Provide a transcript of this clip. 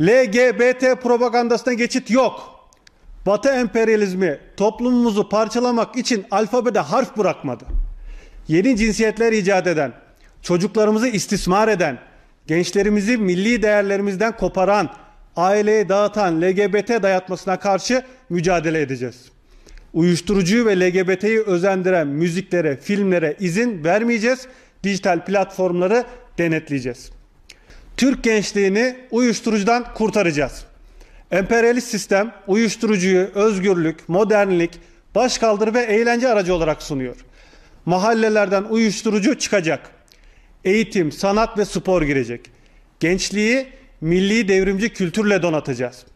LGBT propagandasına geçit yok. Batı emperyalizmi toplumumuzu parçalamak için alfabede harf bırakmadı. Yeni cinsiyetler icat eden, çocuklarımızı istismar eden, gençlerimizi milli değerlerimizden koparan, aileye dağıtan LGBT dayatmasına karşı mücadele edeceğiz. Uyuşturucuyu ve LGBT'yi özendiren müziklere, filmlere izin vermeyeceğiz. Dijital platformları denetleyeceğiz. Türk gençliğini uyuşturucudan kurtaracağız. Emperyalist sistem uyuşturucuyu özgürlük, modernlik, başkaldırı ve eğlence aracı olarak sunuyor. Mahallelerden uyuşturucu çıkacak. Eğitim, sanat ve spor girecek. Gençliği milli devrimci kültürle donatacağız.''